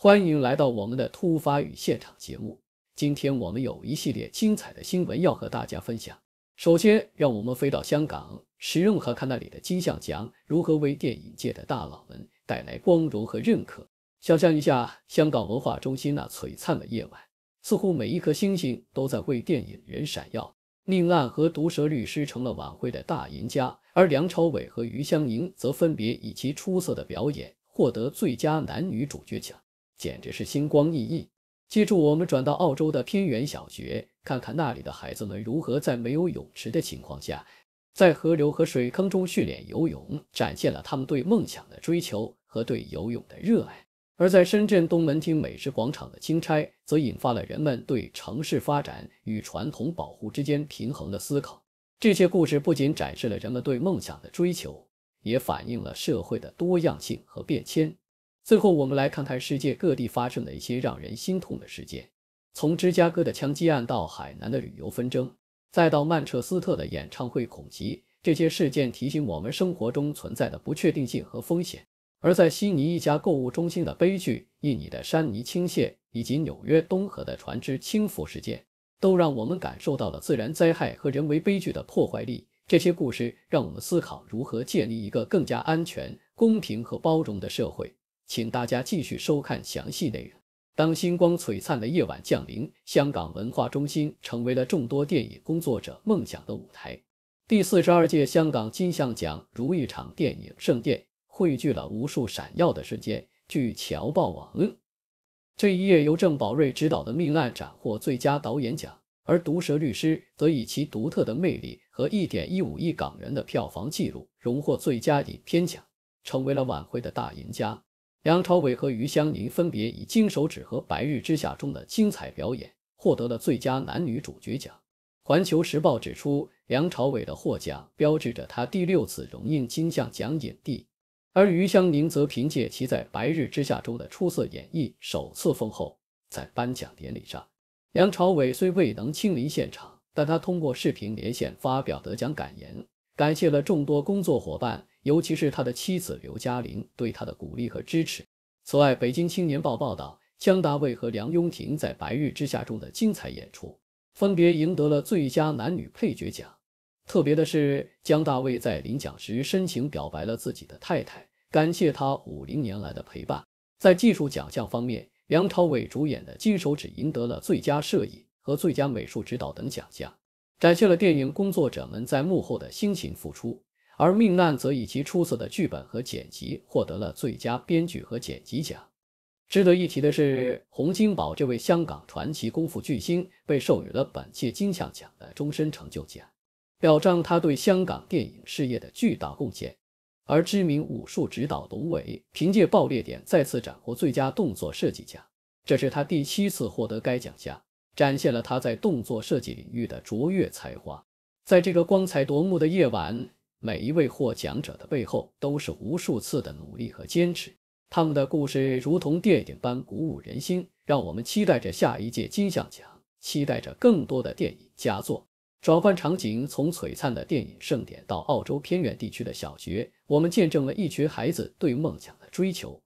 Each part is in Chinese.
欢迎来到我们的突发与现场节目。今天我们有一系列精彩的新闻要和大家分享。首先，让我们飞到香港，使用和看那里的金像奖如何为电影界的大佬们带来光荣和认可。想象一下，香港文化中心那璀璨的夜晚，似乎每一颗星星都在为电影人闪耀。宁亮和毒蛇律师成了晚会的大赢家，而梁朝伟和余香凝则分别以其出色的表演获得最佳男女主角奖。简直是星光熠熠。记住，我们转到澳洲的偏远小学，看看那里的孩子们如何在没有泳池的情况下，在河流和水坑中训练游泳，展现了他们对梦想的追求和对游泳的热爱。而在深圳东门町美食广场的清拆，则引发了人们对城市发展与传统保护之间平衡的思考。这些故事不仅展示了人们对梦想的追求，也反映了社会的多样性和变迁。最后，我们来看看世界各地发生的一些让人心痛的事件。从芝加哥的枪击案到海南的旅游纷争，再到曼彻斯特的演唱会恐袭，这些事件提醒我们生活中存在的不确定性和风险。而在悉尼一家购物中心的悲剧、印尼的山泥倾泻以及纽约东河的船只倾覆事件，都让我们感受到了自然灾害和人为悲剧的破坏力。这些故事让我们思考如何建立一个更加安全、公平和包容的社会。请大家继续收看详细内容。当星光璀璨的夜晚降临，香港文化中心成为了众多电影工作者梦想的舞台。第四十二届香港金像奖如一场电影盛宴，汇聚了无数闪耀的瞬间。据侨报网，这一夜由郑宝瑞执导的《命案》斩获最佳导演奖，而《毒蛇律师》则以其独特的魅力和一点一五亿港元的票房纪录，荣获最佳影片奖，成为了晚会的大赢家。梁朝伟和余香凝分别以《金手指》和《白日之下》中的精彩表演，获得了最佳男女主角奖。《环球时报》指出，梁朝伟的获奖标志着他第六次荣膺金像奖影帝，而余香凝则凭借其在《白日之下》中的出色演绎，首次封后。在颁奖典礼上，梁朝伟虽未能亲临现场，但他通过视频连线发表得奖感言，感谢了众多工作伙伴。尤其是他的妻子刘嘉玲对他的鼓励和支持。此外，《北京青年报》报道，姜大卫和梁雍婷在《白日之下》中的精彩演出，分别赢得了最佳男女配角奖。特别的是，姜大卫在领奖时深情表白了自己的太太，感谢她五零年来的陪伴。在技术奖项方面，梁朝伟主演的《金手指》赢得了最佳摄影和最佳美术指导等奖项，展现了电影工作者们在幕后的辛勤付出。而《命案》则以其出色的剧本和剪辑获得了最佳编剧和剪辑奖。值得一提的是，洪金宝这位香港传奇功夫巨星被授予了本届金像奖的终身成就奖，表彰他对香港电影事业的巨大贡献。而知名武术指导龙伟凭借《爆裂点》再次斩获最佳动作设计奖，这是他第七次获得该奖项，展现了他在动作设计领域的卓越才华。在这个光彩夺目的夜晚。每一位获奖者的背后都是无数次的努力和坚持，他们的故事如同电影般鼓舞人心，让我们期待着下一届金像奖，期待着更多的电影佳作。转换场景，从璀璨的电影盛典到澳洲偏远地区的小学，我们见证了一群孩子对梦想的追求。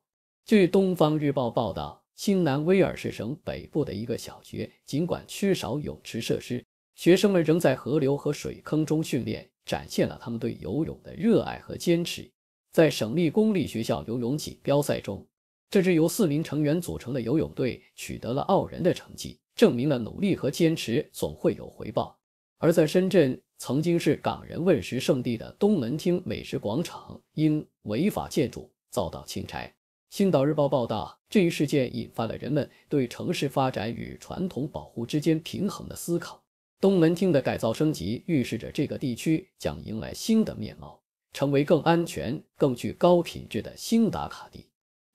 据《东方日报》报道，新南威尔士省北部的一个小学，尽管缺少泳池设施，学生们仍在河流和水坑中训练。展现了他们对游泳的热爱和坚持。在省立公立学校游泳锦标赛中，这支由四名成员组成的游泳队取得了傲人的成绩，证明了努力和坚持总会有回报。而在深圳，曾经是港人问食圣地的东门厅美食广场因违法建筑遭到清拆。《星岛日报》报道，这一事件引发了人们对城市发展与传统保护之间平衡的思考。东门町的改造升级预示着这个地区将迎来新的面貌，成为更安全、更具高品质的新打卡地。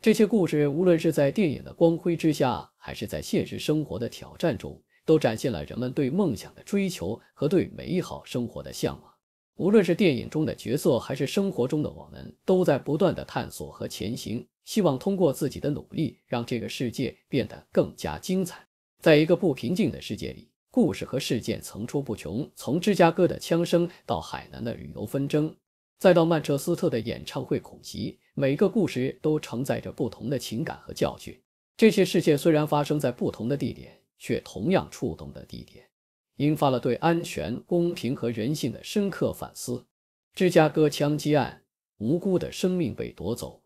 这些故事，无论是在电影的光辉之下，还是在现实生活的挑战中，都展现了人们对梦想的追求和对美好生活的向往。无论是电影中的角色，还是生活中的我们，都在不断的探索和前行，希望通过自己的努力，让这个世界变得更加精彩。在一个不平静的世界里。故事和事件层出不穷，从芝加哥的枪声到海南的旅游纷争，再到曼彻斯特的演唱会恐袭，每个故事都承载着不同的情感和教训。这些事件虽然发生在不同的地点，却同样触动的地点，引发了对安全、公平和人性的深刻反思。芝加哥枪击案，无辜的生命被夺走。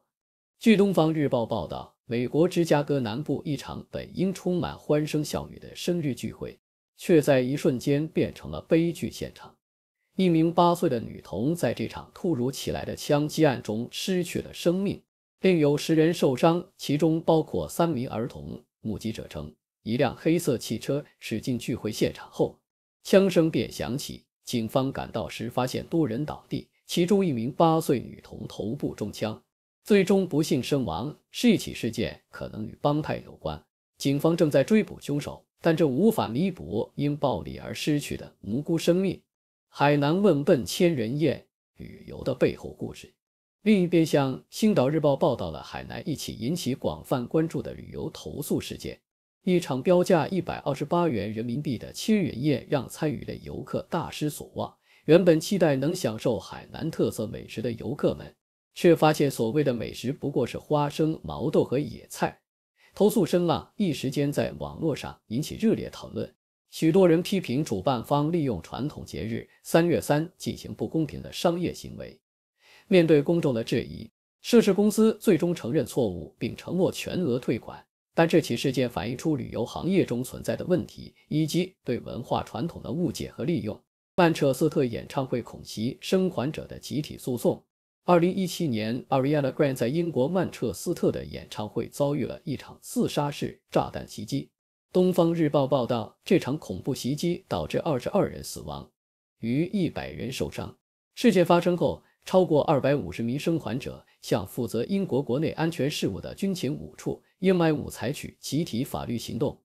据《东方日报》报道，美国芝加哥南部一场本应充满欢声笑语的生日聚会。却在一瞬间变成了悲剧现场。一名八岁的女童在这场突如其来的枪击案中失去了生命，另有十人受伤，其中包括三名儿童。目击者称，一辆黑色汽车驶进聚会现场后，枪声便响起。警方赶到时，发现多人倒地，其中一名八岁女童头部中枪，最终不幸身亡。是一起事件可能与帮派有关，警方正在追捕凶手。但这无法弥补因暴力而失去的无辜生命。海南问笨千人宴旅游的背后故事。另一边，向《星岛日报》报道了海南一起引起广泛关注的旅游投诉事件。一场标价一百二十八元人民币的千人宴，让参与的游客大失所望。原本期待能享受海南特色美食的游客们，却发现所谓的美食不过是花生、毛豆和野菜。投诉声浪一时间在网络上引起热烈讨论，许多人批评主办方利用传统节日三月三进行不公平的商业行为。面对公众的质疑，涉事公司最终承认错误并承诺全额退款。但这起事件反映出旅游行业中存在的问题，以及对文化传统的误解和利用。曼彻斯特演唱会恐袭生还者的集体诉讼。二零一七年，Ariana Grande 在英国曼彻斯特的演唱会遭遇了一场自杀式炸弹袭击。《东方日报》报道，这场恐怖袭击导致二十二人死亡，逾一百人受伤。事件发生后，超过二百五十名生还者向负责英国国内安全事务的军情五处英麦五）采取集体法律行动。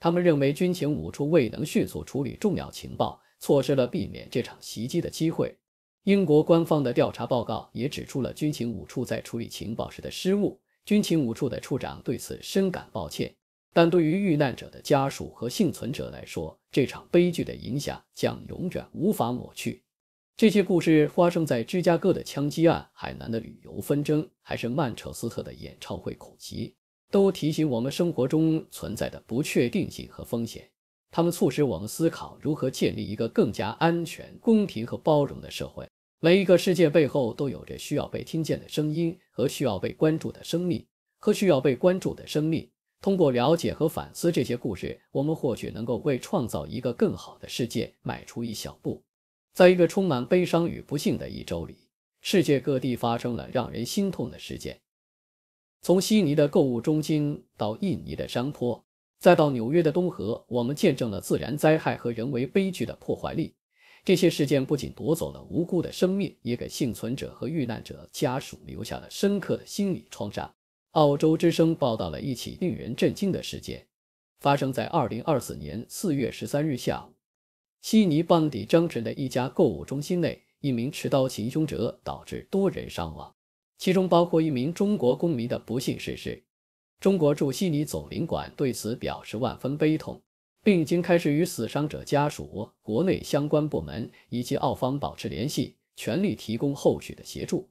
他们认为，军情五处未能迅速处理重要情报，错失了避免这场袭击的机会。英国官方的调查报告也指出了军情五处在处理情报时的失误。军情五处的处长对此深感抱歉，但对于遇难者的家属和幸存者来说，这场悲剧的影响将永远无法抹去。这些故事发生在芝加哥的枪击案、海南的旅游纷争，还是曼彻斯特的演唱会恐袭，都提醒我们生活中存在的不确定性和风险。他们促使我们思考如何建立一个更加安全、公平和包容的社会。每一个世界背后都有着需要被听见的声音和需要被关注的生命和需要被关注的生命。通过了解和反思这些故事，我们或许能够为创造一个更好的世界迈出一小步。在一个充满悲伤与不幸的一周里，世界各地发生了让人心痛的事件，从悉尼的购物中心到印尼的山坡。再到纽约的东河，我们见证了自然灾害和人为悲剧的破坏力。这些事件不仅夺走了无辜的生命，也给幸存者和遇难者家属留下了深刻的心理创伤。澳洲之声报道了一起令人震惊的事件，发生在2024年4月13日下午，悉尼邦迪张城的一家购物中心内，一名持刀行凶者导致多人伤亡，其中包括一名中国公民的不幸逝世。中国驻悉尼总领馆对此表示万分悲痛，并已经开始与死伤者家属、国内相关部门以及澳方保持联系，全力提供后续的协助。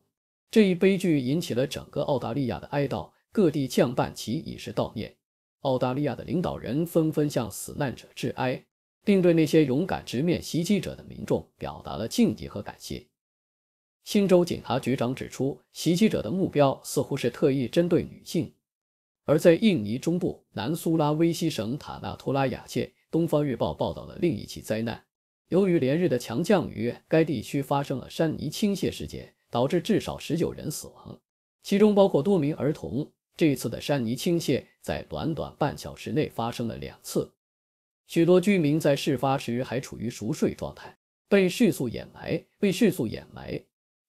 这一悲剧引起了整个澳大利亚的哀悼，各地降半旗以示悼念。澳大利亚的领导人纷纷向死难者致哀，并对那些勇敢直面袭击者的民众表达了敬意和感谢。新州警察局长指出，袭击者的目标似乎是特意针对女性。而在印尼中部南苏拉威西省塔纳托拉雅县，东方日报报道了另一起灾难。由于连日的强降雨，该地区发生了山泥倾泻事件，导致至少十九人死亡，其中包括多名儿童。这次的山泥倾泻在短短半小时内发生了两次，许多居民在事发时还处于熟睡状态，被迅速掩埋。被迅速掩埋。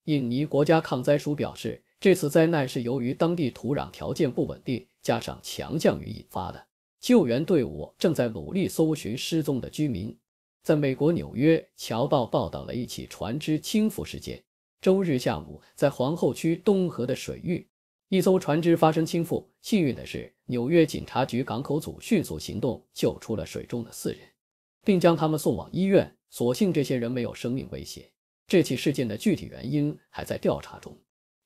印尼国家抗灾署表示，这次灾难是由于当地土壤条件不稳定。加上强降雨引发的，救援队伍正在努力搜寻失踪的居民。在美国纽约，侨报报道了一起船只倾覆事件。周日下午，在皇后区东河的水域，一艘船只发生倾覆。幸运的是，纽约警察局港口组迅速行动，救出了水中的四人，并将他们送往医院。所幸这些人没有生命危险。这起事件的具体原因还在调查中。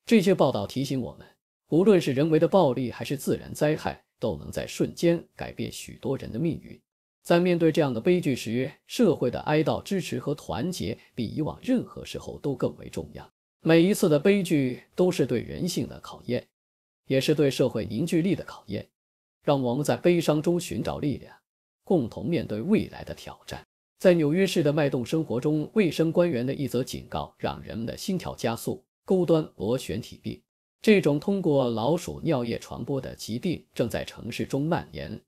这些报道提醒我们。无论是人为的暴力还是自然灾害，都能在瞬间改变许多人的命运。在面对这样的悲剧时，社会的哀悼、支持和团结比以往任何时候都更为重要。每一次的悲剧都是对人性的考验，也是对社会凝聚力的考验。让我们在悲伤中寻找力量，共同面对未来的挑战。在纽约市的脉动生活中，卫生官员的一则警告让人们的心跳加速。钩端螺旋体病。这种通过老鼠尿液传播的疾病正在城市中蔓延。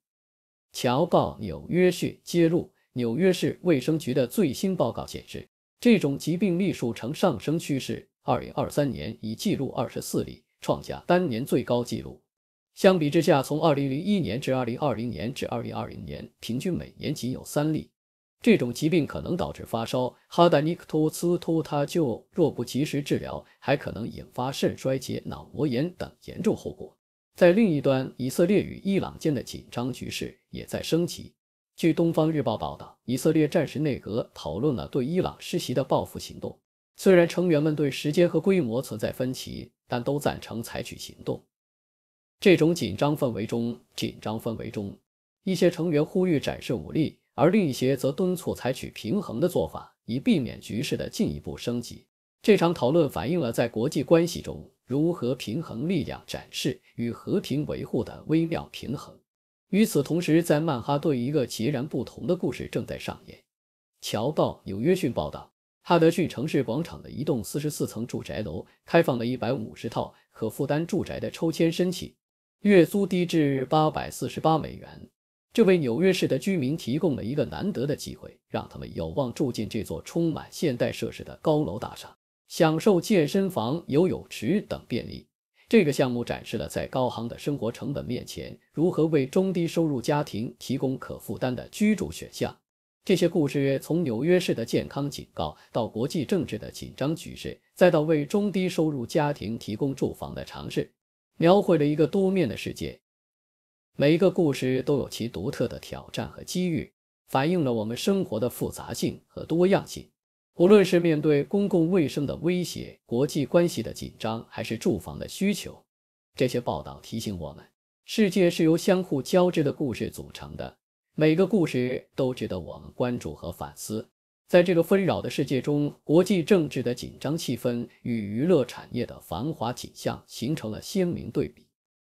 侨报纽约市揭露纽约市卫生局的最新报告显示，这种疾病例数呈上升趋势，2023年已记录24例，创下单年最高纪录。相比之下，从2001年至2020年至2020年，平均每年仅有三例。这种疾病可能导致发烧、哈达尼克托斯托，他就若不及时治疗，还可能引发肾衰竭、脑膜炎等严重后果。在另一端，以色列与伊朗间的紧张局势也在升级。据《东方日报》报道，以色列战时内阁讨论了对伊朗施袭的报复行动。虽然成员们对时间和规模存在分歧，但都赞成采取行动。这种紧张氛围中，紧张氛围中，一些成员呼吁展示武力。而另一些则敦促采取平衡的做法，以避免局势的进一步升级。这场讨论反映了在国际关系中如何平衡力量展示与和平维护的微妙平衡。与此同时，在曼哈顿，一个截然不同的故事正在上演。《侨报》《纽约讯》报道，哈德逊城市广场的一栋四十四层住宅楼开放了一百五十套可负担住宅的抽签申请，月租低至八百四十八美元。这为纽约市的居民提供了一个难得的机会，让他们有望住进这座充满现代设施的高楼大厦，享受健身房、游泳池等便利。这个项目展示了在高昂的生活成本面前，如何为中低收入家庭提供可负担的居住选项。这些故事从纽约市的健康警告，到国际政治的紧张局势，再到为中低收入家庭提供住房的尝试，描绘了一个多面的世界。每一个故事都有其独特的挑战和机遇，反映了我们生活的复杂性和多样性。无论是面对公共卫生的威胁、国际关系的紧张，还是住房的需求，这些报道提醒我们，世界是由相互交织的故事组成的。每个故事都值得我们关注和反思。在这个纷扰的世界中，国际政治的紧张气氛与娱乐产业的繁华景象形成了鲜明对比。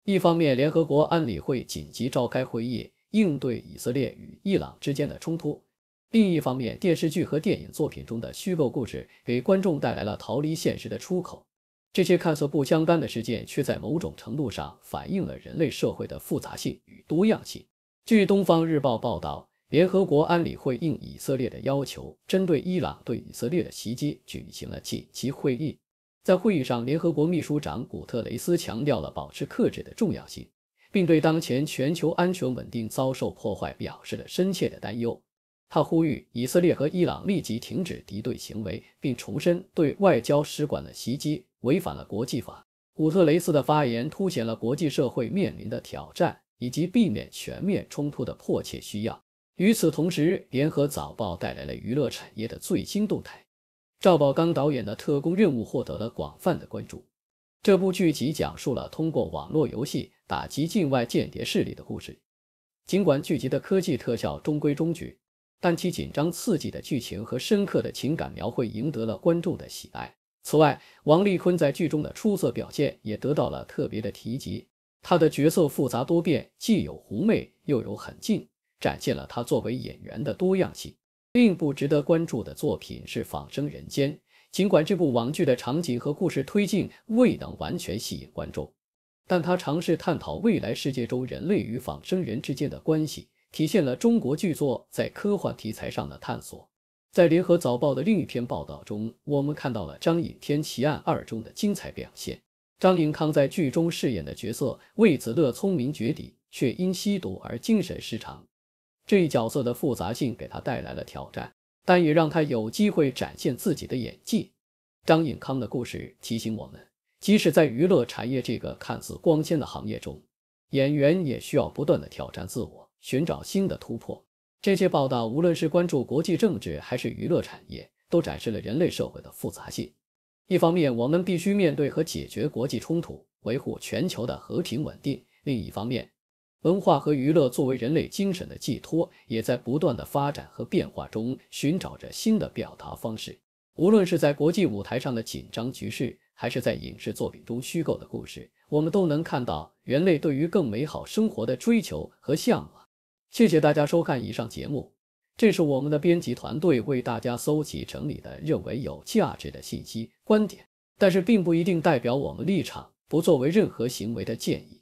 一方面，联合国安理会紧急召开会议应对以色列与伊朗之间的冲突；另一方面，电视剧和电影作品中的虚构故事给观众带来了逃离现实的出口。这些看似不相干的事件，却在某种程度上反映了人类社会的复杂性与多样性。据《东方日报》报道，联合国安理会应以色列的要求，针对伊朗对以色列的袭击举行了紧急会议。在会议上，联合国秘书长古特雷斯强调了保持克制的重要性，并对当前全球安全稳定遭受破坏表示了深切的担忧。他呼吁以色列和伊朗立即停止敌对行为，并重申对外交使馆的袭击违反了国际法。古特雷斯的发言凸显了国际社会面临的挑战以及避免全面冲突的迫切需要。与此同时，联合早报带来了娱乐产业的最新动态。赵宝刚导演的《特工任务》获得了广泛的关注。这部剧集讲述了通过网络游戏打击境外间谍势力的故事。尽管剧集的科技特效中规中矩，但其紧张刺激的剧情和深刻的情感描绘赢得了观众的喜爱。此外，王丽坤在剧中的出色表现也得到了特别的提及。她的角色复杂多变，既有狐媚又有狠劲，展现了她作为演员的多样性。并不值得关注的作品是《仿生人间》，尽管这部网剧的场景和故事推进未能完全吸引观众，但他尝试探讨未来世界中人类与仿生人之间的关系，体现了中国剧作在科幻题材上的探索。在联合早报的另一篇报道中，我们看到了《张颖天奇案二中》的精彩表现。张颖康在剧中饰演的角色魏子乐聪明绝顶，却因吸毒而精神失常。这一角色的复杂性给他带来了挑战，但也让他有机会展现自己的演技。张颖康的故事提醒我们，即使在娱乐产业这个看似光鲜的行业中，演员也需要不断的挑战自我，寻找新的突破。这些报道无论是关注国际政治还是娱乐产业，都展示了人类社会的复杂性。一方面，我们必须面对和解决国际冲突，维护全球的和平稳定；另一方面，文化和娱乐作为人类精神的寄托，也在不断的发展和变化中寻找着新的表达方式。无论是在国际舞台上的紧张局势，还是在影视作品中虚构的故事，我们都能看到人类对于更美好生活的追求和向往。谢谢大家收看以上节目，这是我们的编辑团队为大家搜集整理的认为有价值的信息观点，但是并不一定代表我们立场，不作为任何行为的建议。